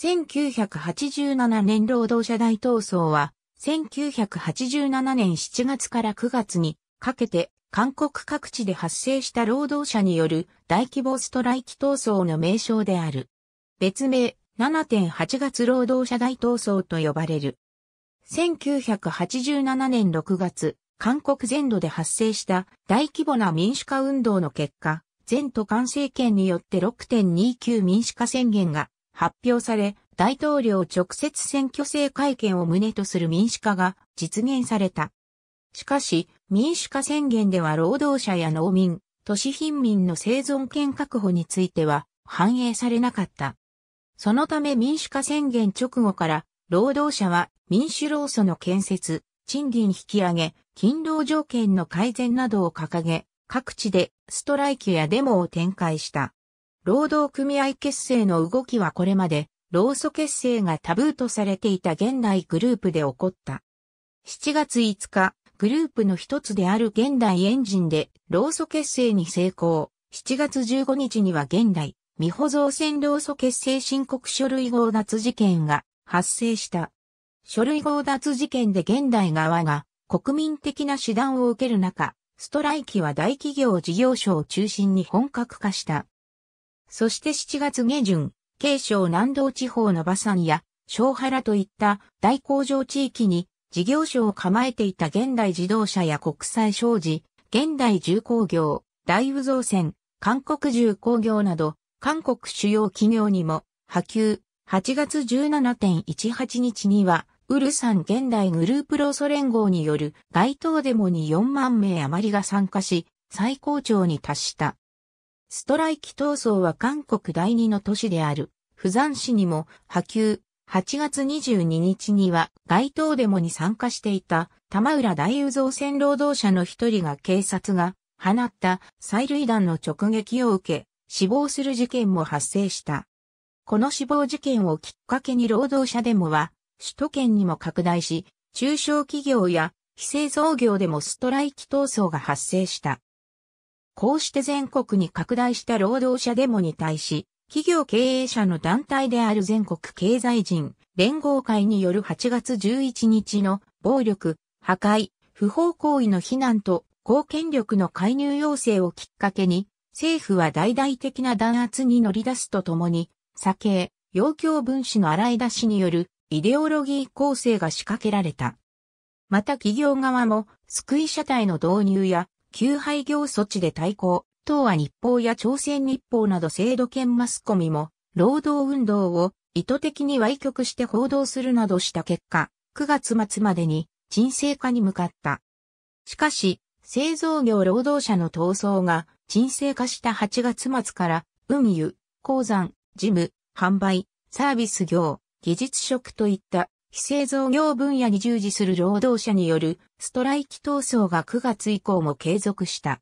1987年労働者大闘争は、1987年7月から9月にかけて韓国各地で発生した労働者による大規模ストライキ闘争の名称である。別名、7.8月労働者大闘争と呼ばれる。1987年6月、韓国全土で発生した大規模な民主化運動の結果、全都韓政権によって6.29民主化宣言が発表され、大統領直接選挙制会見を旨とする民主化が実現された。しかし、民主化宣言では労働者や農民、都市貧民の生存権確保については反映されなかった。そのため民主化宣言直後から、労働者は民主労組の建設、賃金引き上げ、勤労条件の改善などを掲げ、各地でストライキやデモを展開した。労働組合結成の動きはこれまで、労組結成がタブーとされていた現代グループで起こった。7月5日、グループの一つである現代エンジンで労組結成に成功。7月15日には現代、未保造船労組結成申告書類強奪事件が発生した。書類強奪事件で現代側が国民的な手段を受ける中、ストライキは大企業事業所を中心に本格化した。そして7月下旬、慶省南道地方の馬山や小原といった大工場地域に事業所を構えていた現代自動車や国際商事、現代重工業、大宇造船、韓国重工業など、韓国主要企業にも波及。8月17.18日には、ウルサン現代グループーソ連合による街頭デモに4万名余りが参加し、最高潮に達した。ストライキ闘争は韓国第二の都市である、釜山市にも波及、8月22日には街頭デモに参加していた玉浦大有造船労働者の一人が警察が放った催涙弾の直撃を受け死亡する事件も発生した。この死亡事件をきっかけに労働者デモは首都圏にも拡大し中小企業や非製造業でもストライキ闘争が発生した。こうして全国に拡大した労働者デモに対し、企業経営者の団体である全国経済人連合会による8月11日の暴力、破壊、不法行為の非難と公権力の介入要請をきっかけに、政府は大々的な弾圧に乗り出すとともに、酒、要求分子の洗い出しによるイデオロギー構成が仕掛けられた。また企業側も救い社体の導入や旧廃業措置で対抗、党は日報や朝鮮日報など制度圏マスコミも、労働運動を意図的に歪曲して報道するなどした結果、9月末までに沈静化に向かった。しかし、製造業労働者の闘争が沈静化した8月末から、運輸、鉱山、事務、販売、サービス業、技術職といった非製造業分野に従事する労働者によるストライキ闘争が9月以降も継続した。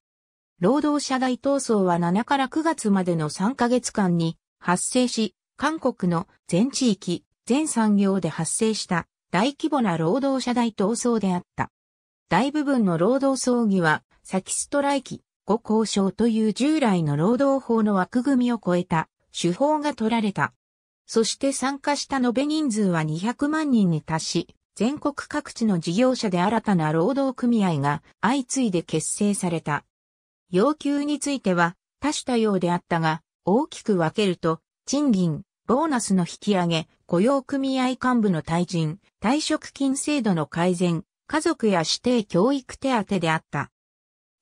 労働者大闘争は7から9月までの3ヶ月間に発生し、韓国の全地域、全産業で発生した大規模な労働者大闘争であった。大部分の労働争議は、先ストライキ、後交渉という従来の労働法の枠組みを超えた手法が取られた。そして参加した延べ人数は200万人に達し、全国各地の事業者で新たな労働組合が相次いで結成された。要求については多種多様であったが、大きく分けると、賃金、ボーナスの引き上げ、雇用組合幹部の退陣、退職金制度の改善、家族や指定教育手当であった。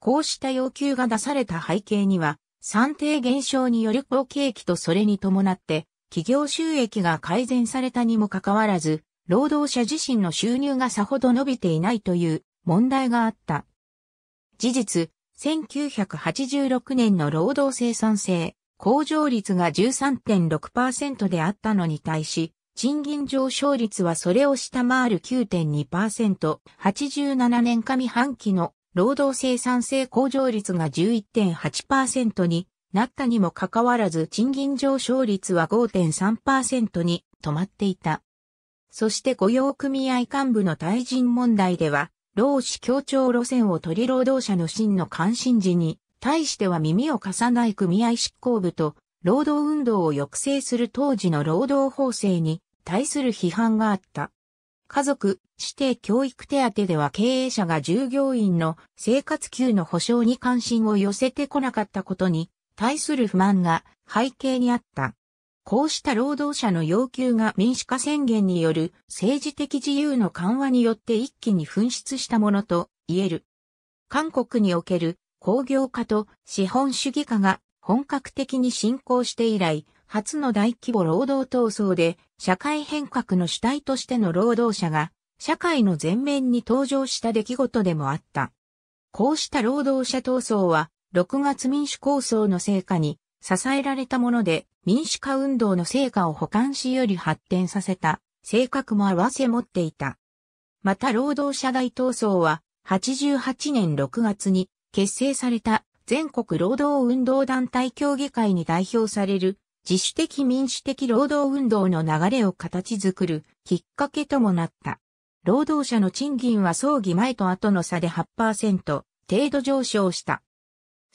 こうした要求が出された背景には、算定減少による好景気とそれに伴って、企業収益が改善されたにもかかわらず、労働者自身の収入がさほど伸びていないという問題があった。事実、1986年の労働生産性、向上率が13.6%であったのに対し、賃金上昇率はそれを下回る9.2%、87年上半期の労働生産性向上率が11.8%になったにもかかわらず賃金上昇率は5.3%に止まっていた。そして雇用組合幹部の退陣問題では、労使協調路線を取り労働者の真の関心時に、対しては耳を貸さない組合執行部と、労働運動を抑制する当時の労働法制に対する批判があった。家族、指定教育手当では経営者が従業員の生活給の保障に関心を寄せてこなかったことに対する不満が背景にあった。こうした労働者の要求が民主化宣言による政治的自由の緩和によって一気に紛失したものと言える。韓国における工業化と資本主義化が本格的に進行して以来、初の大規模労働闘争で社会変革の主体としての労働者が社会の前面に登場した出来事でもあった。こうした労働者闘争は6月民主構想の成果に支えられたもので民主化運動の成果を補完しより発展させた性格も合わせ持っていた。また労働者大闘争は88年6月に結成された全国労働運動団体協議会に代表される自主的民主的労働運動の流れを形作るきっかけともなった。労働者の賃金は葬儀前と後の差で8%程度上昇した。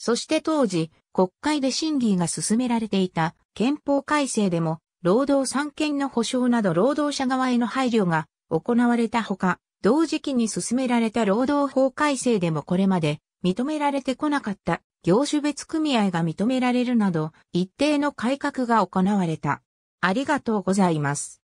そして当時、国会で審議が進められていた憲法改正でも、労働三権の保障など労働者側への配慮が行われたほか、同時期に進められた労働法改正でもこれまで認められてこなかった業種別組合が認められるなど一定の改革が行われた。ありがとうございます。